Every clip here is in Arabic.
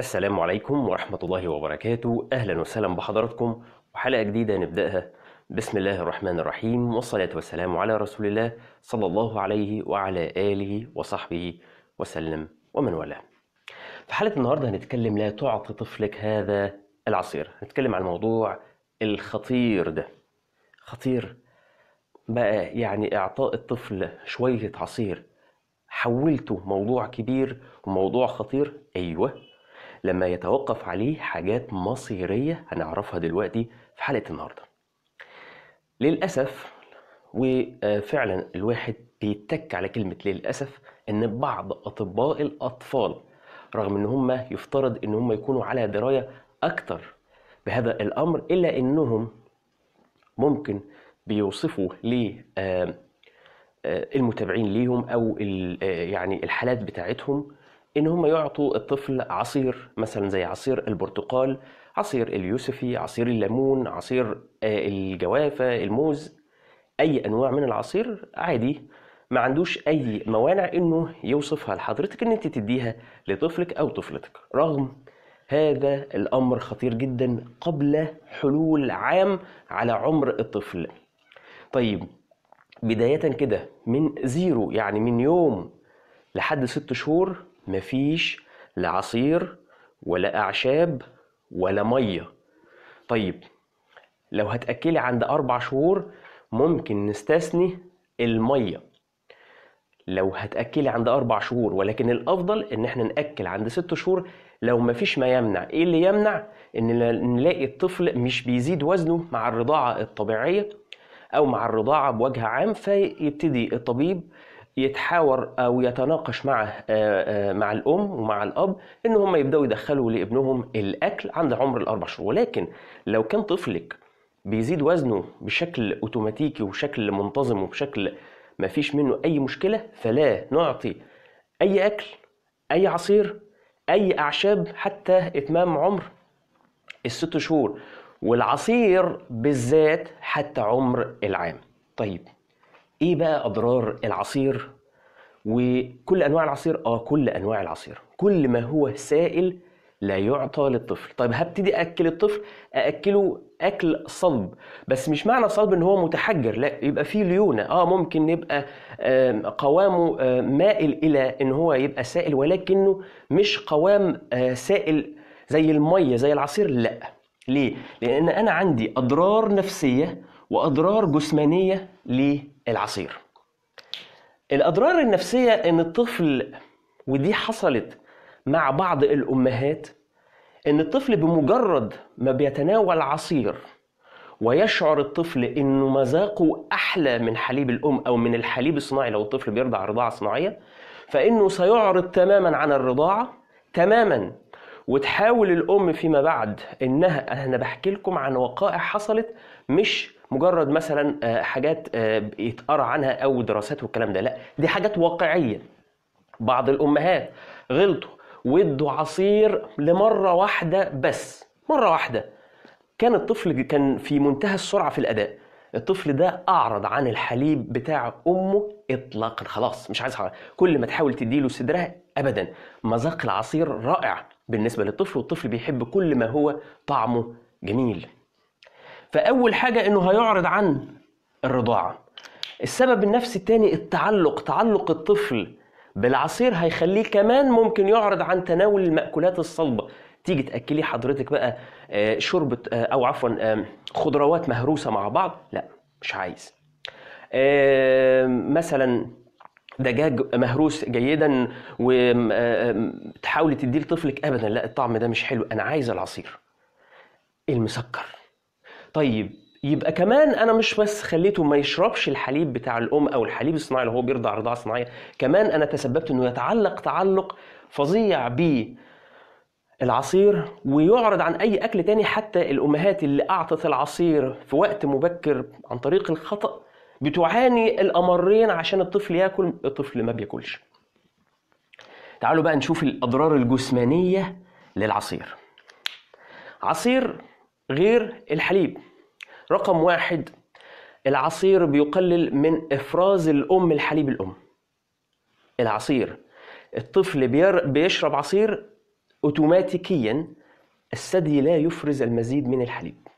السلام عليكم ورحمة الله وبركاته أهلا وسهلا بحضراتكم وحلقة جديدة نبدأها بسم الله الرحمن الرحيم والصلاة والسلام على رسول الله صلى الله عليه وعلى آله وصحبه وسلم ومن والاه في حلقة النهاردة هنتكلم لا تعطي طفلك هذا العصير هنتكلم عن الموضوع الخطير ده خطير بقى يعني إعطاء الطفل شوية عصير حولته موضوع كبير وموضوع خطير أيوه لما يتوقف عليه حاجات مصيرية هنعرفها دلوقتي في حلقة النهاردة للأسف وفعلا الواحد بيتك على كلمة للأسف إن بعض أطباء الأطفال رغم إن هم يفترض إن هم يكونوا على دراية أكتر بهذا الأمر إلا إنهم ممكن بيوصفوا ليه آه، آه، المتابعين ليهم او آه، يعني الحالات بتاعتهم ان هم يعطوا الطفل عصير مثلا زي عصير البرتقال عصير اليوسفي عصير الليمون عصير آه، الجوافه الموز اي انواع من العصير عادي ما عندوش اي موانع انه يوصفها لحضرتك ان انت تديها لطفلك او طفلتك رغم هذا الامر خطير جدا قبل حلول عام على عمر الطفل طيب بدايه كده من زيرو يعني من يوم لحد ست شهور مفيش لا عصير ولا أعشاب ولا مية طيب لو هتأكلي عند أربع شهور ممكن نستثني المية لو هتأكلي عند أربع شهور ولكن الأفضل إن إحنا نأكل عند ست شهور لو مفيش ما يمنع إيه اللي يمنع إن نلاقي الطفل مش بيزيد وزنه مع الرضاعة الطبيعية أو مع الرضاعة بوجه عام فيبتدي الطبيب يتحاور او يتناقش مع آه، آه، مع الام ومع الاب ان هم يبداوا يدخلوا لابنهم الاكل عند عمر الاربع شهور ولكن لو كان طفلك بيزيد وزنه بشكل اوتوماتيكي وبشكل منتظم وبشكل ما فيش منه اي مشكله فلا نعطي اي اكل اي عصير اي اعشاب حتى اتمام عمر الست شهور والعصير بالذات حتى عمر العام طيب ايه بقى اضرار العصير وكل انواع العصير اه كل انواع العصير كل ما هو سائل لا يعطى للطفل طيب هبتدي اكل الطفل ااكله اكل صلب بس مش معنى صلب ان هو متحجر لا يبقى فيه ليونه اه ممكن يبقى قوامه آه، مائل الى ان هو يبقى سائل ولكنه مش قوام آه، سائل زي الميه زي العصير لا ليه لان انا عندي اضرار نفسيه وأضرار جسمانية للعصير الأضرار النفسية إن الطفل ودي حصلت مع بعض الأمهات إن الطفل بمجرد ما بيتناول عصير ويشعر الطفل إنه مذاقه أحلى من حليب الأم أو من الحليب الصناعي لو الطفل بيرضع رضاعة صناعية فإنه سيعرض تماما عن الرضاعة تماما وتحاول الأم فيما بعد إنها أنا بحكي لكم عن وقائع حصلت مش مجرد مثلا آه، حاجات آه، يتقرا عنها او دراسات والكلام ده لا دي حاجات واقعيه بعض الامهات غلطوا وادوا عصير لمره واحده بس مره واحده كان الطفل كان في منتهى السرعه في الاداء الطفل ده اعرض عن الحليب بتاع امه اطلاقا خلاص مش عايز حاجه كل ما تحاول تديله صدرها ابدا مذاق العصير رائع بالنسبه للطفل والطفل بيحب كل ما هو طعمه جميل فاول حاجه انه هيعرض عن الرضاعه السبب النفسي الثاني التعلق تعلق الطفل بالعصير هيخليه كمان ممكن يعرض عن تناول المأكولات الصلبة تيجي تأكلي حضرتك بقى آه، شوربة آه، أو عفوا خضروات مهروسة مع بعض لا مش عايز مثلا دجاج مهروس جيدا وتحاولي تديه لطفلك ابدا لا الطعم ده مش حلو انا عايز العصير المسكر طيب يبقى كمان انا مش بس خليته ما يشربش الحليب بتاع الام او الحليب الصناعي اللي هو بيرضع رضاعه صناعيه كمان انا تسببت انه يتعلق تعلق فظيع بيه العصير ويعرض عن اي اكل تاني حتى الامهات اللي اعطت العصير في وقت مبكر عن طريق الخطا بتعاني الامرين عشان الطفل ياكل الطفل ما بياكلش تعالوا بقى نشوف الاضرار الجسمانيه للعصير عصير غير الحليب رقم واحد العصير بيقلل من إفراز الأم الحليب الأم العصير الطفل بيشرب عصير أوتوماتيكيا الثدي لا يفرز المزيد من الحليب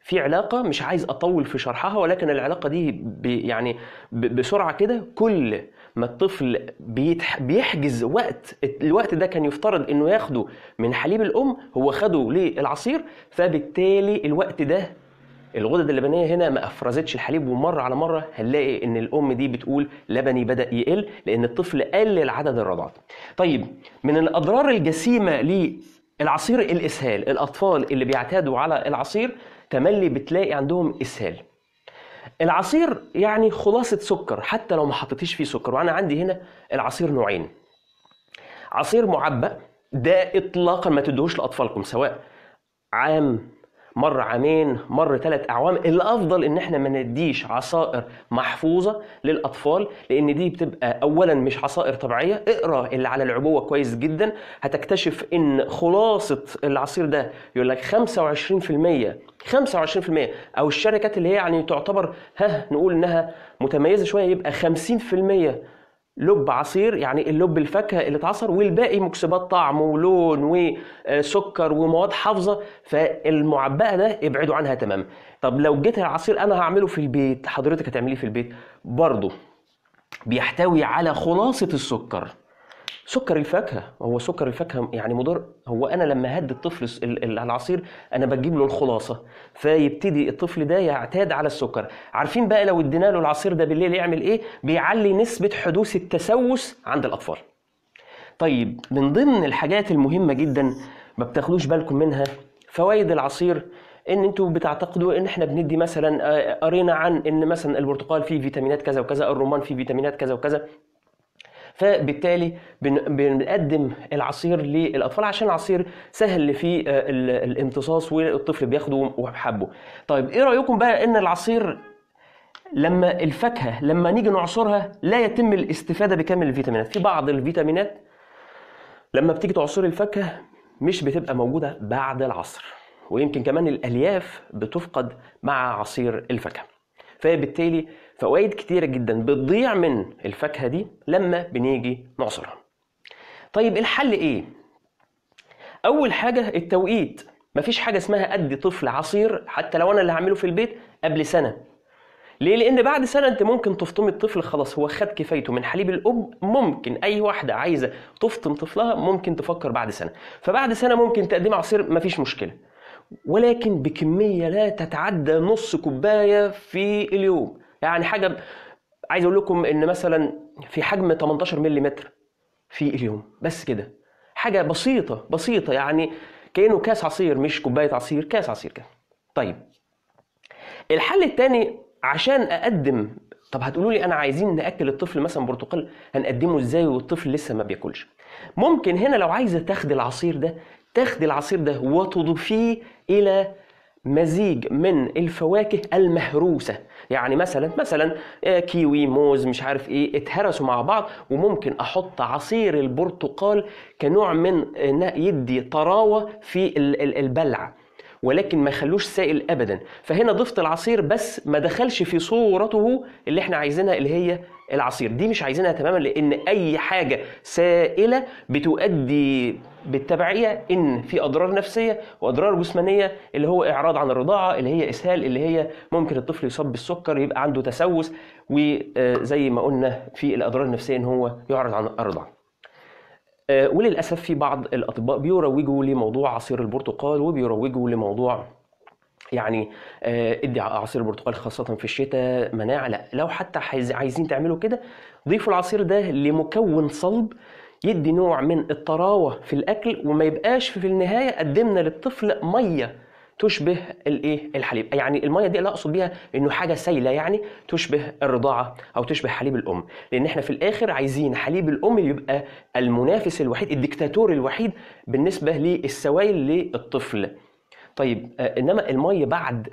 في علاقة مش عايز أطول في شرحها ولكن العلاقة دي يعني بسرعة كده كل ما الطفل بيتح... بيحجز وقت الوقت ده كان يفترض انه ياخده من حليب الام هو خده للعصير فبالتالي الوقت ده الغدد اللبنيه هنا ما افرزتش الحليب ومره على مره هنلاقي ان الام دي بتقول لبني بدا يقل لان الطفل قلل عدد الرضعات. طيب من الاضرار الجسيمه للعصير الاسهال، الاطفال اللي بيعتادوا على العصير تملي بتلاقي عندهم اسهال. العصير يعني خلاصة سكر حتى لو ما حطيتيش فيه سكر وأنا عندي هنا العصير نوعين عصير معبأ ده إطلاقا ما تدوش لأطفالكم سواء عام مر عامين مر ثلاث اعوام الافضل ان احنا ما نديش عصائر محفوظه للاطفال لان دي بتبقى اولا مش عصائر طبيعيه اقرا اللي على العبوه كويس جدا هتكتشف ان خلاصه العصير ده يقول لك 25% 25% او الشركات اللي هي يعني تعتبر ها نقول انها متميزه شويه يبقى 50% لب عصير يعني اللب الفاكهه اللي اتعصر والباقي مكسبات طعم ولون وسكر آه، ومواد حافظه فالمعبأه ده ابعدوا عنها تماما طب لو جيت العصير انا هعمله في البيت حضرتك هتعمليه في البيت برضه بيحتوي على خلاصه السكر سكر الفاكهه هو سكر الفاكهه يعني مضر هو انا لما هدي الطفل العصير انا بجيب له الخلاصه فيبتدي الطفل ده يعتاد على السكر عارفين بقى لو ادينا له العصير ده بالليل يعمل ايه بيعلي نسبه حدوث التسوس عند الاطفال طيب من ضمن الحاجات المهمه جدا ما بتاخدوش بالكم منها فوائد العصير ان انتوا بتعتقدوا ان احنا بندي مثلا آه، قرينا عن ان مثلا البرتقال فيه فيتامينات كذا وكذا الرمان فيه فيتامينات كذا وكذا فبالتالي بنقدم العصير للاطفال عشان العصير سهل في آه، الامتصاص والطفل بياخده وحبه طيب ايه رايكم بقى ان العصير لما الفاكهه لما نيجي نعصرها لا يتم الاستفاده بكامل الفيتامينات في بعض الفيتامينات لما بتيجي تعصر الفاكهه مش بتبقى موجوده بعد العصر ويمكن كمان الالياف بتفقد مع عصير الفاكهه فبالتالي فوائد كتيرة جدا بتضيع من الفاكهة دي لما بنيجي نعصرها طيب الحل ايه؟ أول حاجة التوقيت مفيش حاجة اسمها أدي طفل عصير حتى لو أنا اللي هعمله في البيت قبل سنة ليه؟ لأن بعد سنة أنت ممكن تفطم الطفل خلاص هو خد كفايته من حليب الأب ممكن أي واحدة عايزة تفطم طفلها ممكن تفكر بعد سنة فبعد سنة ممكن تقديم عصير مفيش مشكلة ولكن بكمية لا تتعدى نص كوباية في اليوم يعني حاجه عايز اقول لكم ان مثلا في حجم 18 ملم في اليوم بس كده حاجه بسيطه بسيطه يعني كانه كاس عصير مش كوبايه عصير كاس عصير كده طيب الحل الثاني عشان اقدم طب هتقولوا لي انا عايزين ناكل الطفل مثلا برتقال هنقدمه ازاي والطفل لسه ما بياكلش ممكن هنا لو عايزه تاخدي العصير ده تاخدي العصير ده وتضيفيه الى مزيج من الفواكه المهروسه يعني مثلا مثلا آه، كيوي موز مش عارف ايه اتهرسوا مع بعض وممكن احط عصير البرتقال كنوع من آه، يدي طراوه في البلع ولكن ما يخلوش سائل ابدا فهنا ضفت العصير بس ما دخلش في صورته اللي احنا عايزينها اللي هي العصير دي مش عايزينها تماما لان اي حاجه سائله بتؤدي بالتبعيه ان في اضرار نفسيه واضرار جسمانيه اللي هو اعراض عن الرضاعه اللي هي اسهال اللي هي ممكن الطفل يصاب بالسكر يبقى عنده تسوس وزي ما قلنا في الاضرار النفسيه ان هو يعرض عن الرضاعه آه، وللاسف في بعض الاطباء بيروجوا لموضوع عصير البرتقال وبيروجوا لموضوع يعني آه، ادي عصير البرتقال خاصة في الشتاء مناعة لا لو حتى عايزين تعملوا كده ضيفوا العصير ده لمكون صلب يدي نوع من الطراوة في الأكل وما يبقاش في النهاية قدمنا للطفل مية تشبه الايه الحليب يعني الميه دي اللي اقصد بيها انه حاجه سائله يعني تشبه الرضاعه او تشبه حليب الام لان احنا في الاخر عايزين حليب الام يبقى المنافس الوحيد الدكتاتور الوحيد بالنسبه للسوائل للطفل طيب آه، انما الميه بعد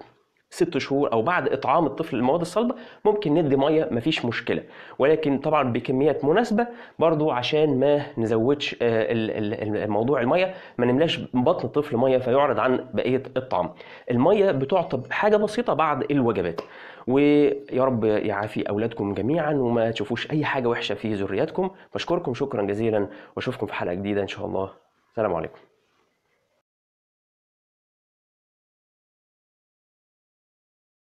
ست شهور او بعد اطعام الطفل المواد الصلبه ممكن ندي ميه مفيش مشكله ولكن طبعا بكميات مناسبه برضو عشان ما نزودش آه، موضوع الميه ما نملاش بطن الطفل ميه فيعرض عن بقيه الطعام الميه بتعطب حاجه بسيطه بعد الوجبات ويا رب يعافي اولادكم جميعا وما تشوفوش اي حاجه وحشه في ذرياتكم بشكركم شكرا جزيلا واشوفكم في حلقه جديده ان شاء الله السلام عليكم